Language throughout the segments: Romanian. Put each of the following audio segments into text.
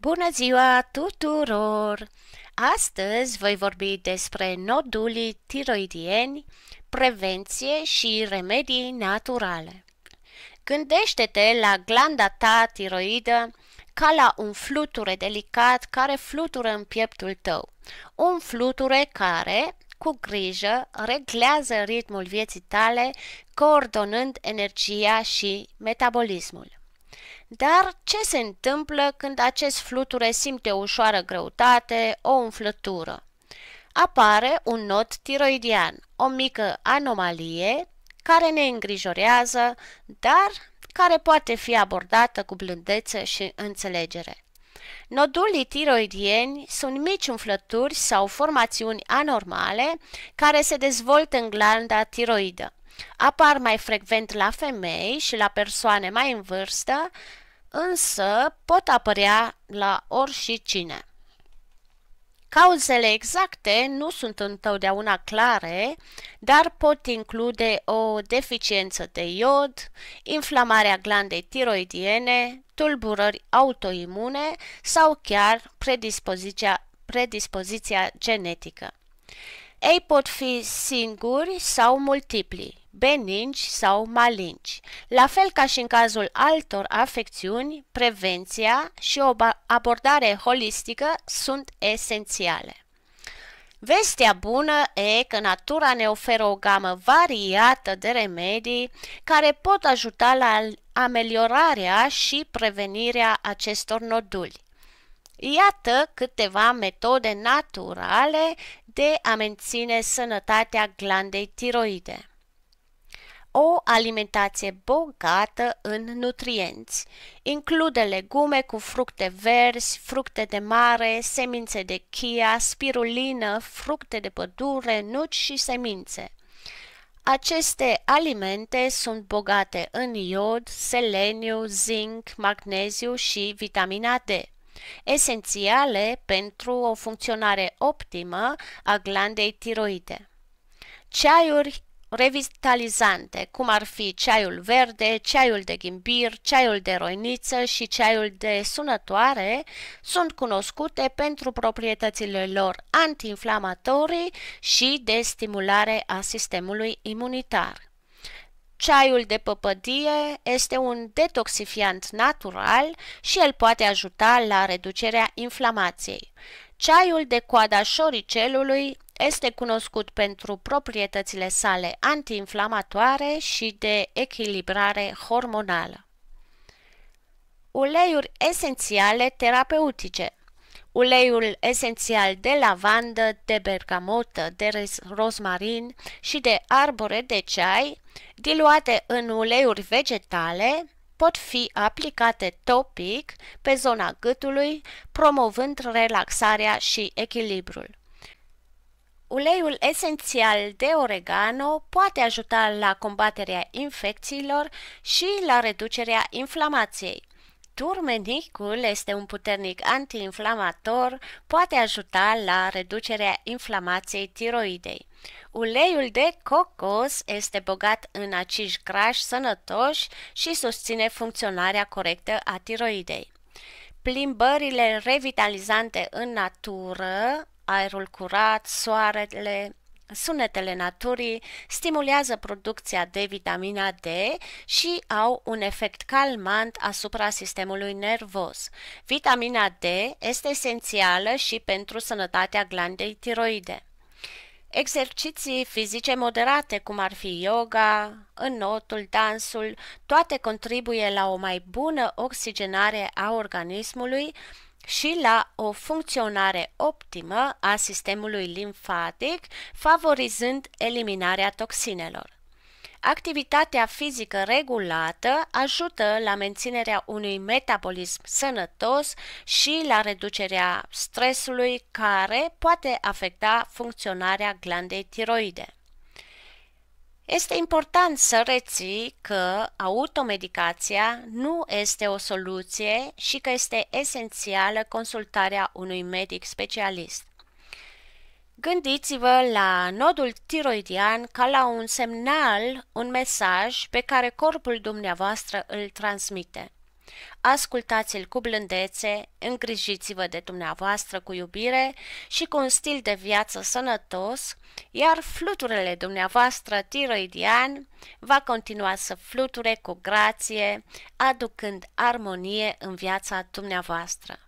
Bună ziua tuturor! Astăzi voi vorbi despre nodulii tiroidieni, prevenție și remedii naturale. Gândește-te la glanda ta tiroidă ca la un fluture delicat care flutură în pieptul tău. Un fluture care, cu grijă, reglează ritmul vieții tale, coordonând energia și metabolismul. Dar ce se întâmplă când acest fluture simte ușoară greutate, o umflătură? Apare un nod tiroidian, o mică anomalie care ne îngrijorează, dar care poate fi abordată cu blândețe și înțelegere. Nodulii tiroidieni sunt mici umflături sau formațiuni anormale care se dezvoltă în glanda tiroidă. Apar mai frecvent la femei și la persoane mai în vârstă, însă pot apărea la oricine. Cauzele exacte nu sunt întotdeauna clare, dar pot include o deficiență de iod, inflamarea glandei tiroidiene, tulburări autoimune sau chiar predispoziția, predispoziția genetică. Ei pot fi singuri sau multipli, beningi sau malinci. La fel ca și în cazul altor afecțiuni, prevenția și o abordare holistică sunt esențiale. Vestea bună e că natura ne oferă o gamă variată de remedii care pot ajuta la ameliorarea și prevenirea acestor noduli. Iată câteva metode naturale de a menține sănătatea glandei tiroide o alimentație bogată în nutrienți. Include legume cu fructe verzi, fructe de mare, semințe de chia, spirulină, fructe de pădure, nuci și semințe. Aceste alimente sunt bogate în iod, seleniu, zinc, magneziu și vitamina D, esențiale pentru o funcționare optimă a glandei tiroide. Ceaiuri revitalizante, cum ar fi ceaiul verde, ceaiul de ghimbir, ceaiul de roiniță și ceaiul de sunătoare, sunt cunoscute pentru proprietățile lor antiinflamatorii și de stimulare a sistemului imunitar. Ceaiul de păpădie este un detoxifiant natural și el poate ajuta la reducerea inflamației. Ceaiul de coada șoricelului este cunoscut pentru proprietățile sale antiinflamatoare și de echilibrare hormonală. Uleiuri esențiale terapeutice Uleiul esențial de lavandă, de bergamotă, de rozmarin și de arbore de ceai, diluate în uleiuri vegetale, pot fi aplicate topic pe zona gâtului, promovând relaxarea și echilibrul. Uleiul esențial de oregano poate ajuta la combaterea infecțiilor și la reducerea inflamației. Turmenicul este un puternic antiinflamator, poate ajuta la reducerea inflamației tiroidei. Uleiul de cocos este bogat în acizi grași sănătoși și susține funcționarea corectă a tiroidei. Plimbările revitalizante în natură aerul curat, soarele, sunetele naturii stimulează producția de vitamina D și au un efect calmant asupra sistemului nervos. Vitamina D este esențială și pentru sănătatea glandei tiroide. Exerciții fizice moderate, cum ar fi yoga, înotul, dansul, toate contribuie la o mai bună oxigenare a organismului, și la o funcționare optimă a sistemului limfatic, favorizând eliminarea toxinelor. Activitatea fizică regulată ajută la menținerea unui metabolism sănătos și la reducerea stresului care poate afecta funcționarea glandei tiroide. Este important să reții că automedicația nu este o soluție și că este esențială consultarea unui medic specialist. Gândiți-vă la nodul tiroidian ca la un semnal, un mesaj pe care corpul dumneavoastră îl transmite. Ascultați-l cu blândețe, îngrijiți-vă de dumneavoastră cu iubire și cu un stil de viață sănătos, iar fluturele dumneavoastră tiroidian va continua să fluture cu grație, aducând armonie în viața dumneavoastră.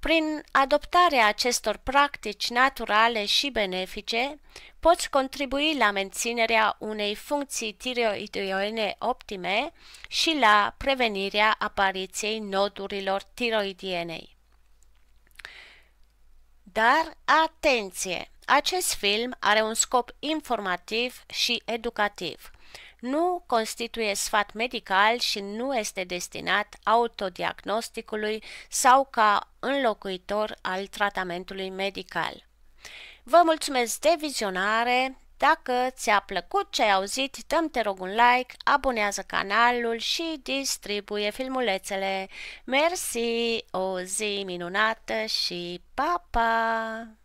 Prin adoptarea acestor practici naturale și benefice, poți contribui la menținerea unei funcții tiroidiene optime și la prevenirea apariției nodurilor tiroidienei. Dar atenție! Acest film are un scop informativ și educativ – nu constituie sfat medical și nu este destinat autodiagnosticului sau ca înlocuitor al tratamentului medical. Vă mulțumesc de vizionare! Dacă ți-a plăcut ce ai auzit, dăm te rog un like, abonează canalul și distribuie filmulețele. Mersi, o zi minunată și pa, pa!